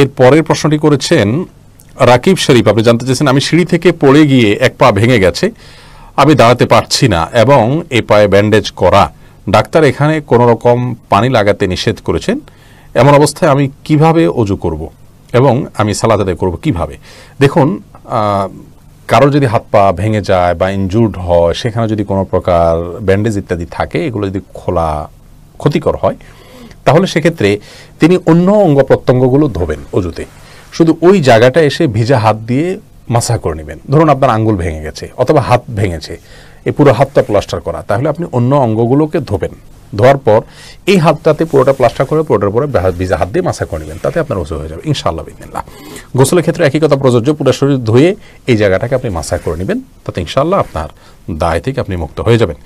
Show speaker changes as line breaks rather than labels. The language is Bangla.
এর পরের প্রশ্নটি করেছেন রাকিব শরীফ আপনি জানতে চেয়েছেন আমি সিঁড়ি থেকে পড়ে গিয়ে এক পা ভেঙে গেছে আমি দাঁড়াতে পারছি না এবং এ পায়ে ব্যান্ডেজ করা ডাক্তার এখানে কোনো রকম পানি লাগাতে নিষেধ করেছেন এমন অবস্থায় আমি কিভাবে অজু করব এবং আমি সালাদ আদায় করবো কীভাবে দেখুন কারো যদি হাত পা ভেঙে যায় বা ইনজুর্ড হয় সেখানে যদি কোনো প্রকার ব্যান্ডেজ ইত্যাদি থাকে এগুলো যদি খোলা ক্ষতিকর হয় তাহলে সেক্ষেত্রে তিনি অন্য অঙ্গ প্রত্যঙ্গগুলো ধোবেন অজুতে শুধু ওই জায়গাটা এসে ভিজা হাত দিয়ে মাসা করে নেবেন ধরুন আপনার আঙ্গুল ভেঙে গেছে অথবা হাত ভেঙেছে এই পুরো হাতটা প্লাস্টার করা তাহলে আপনি অন্য অঙ্গগুলোকে ধোবেন ধোয়ার পর এই হাতটাতে পুরোটা প্লাস্টার করে পুরোটার পরে ভিজা হাত দিয়ে মাসা করে নেবেন তাতে আপনার উঁচু হয়ে যাবে ইনশাআল্লাহ বিদিনিল্লাহ গোসলের ক্ষেত্রে একই কথা প্রযোজ্য পুরো শরীর ধুয়ে এই জায়গাটাকে আপনি মাসা করে নেবেন তাতে ইনশাআল্লাহ আপনার দায় থেকে আপনি মুক্ত হয়ে যাবেন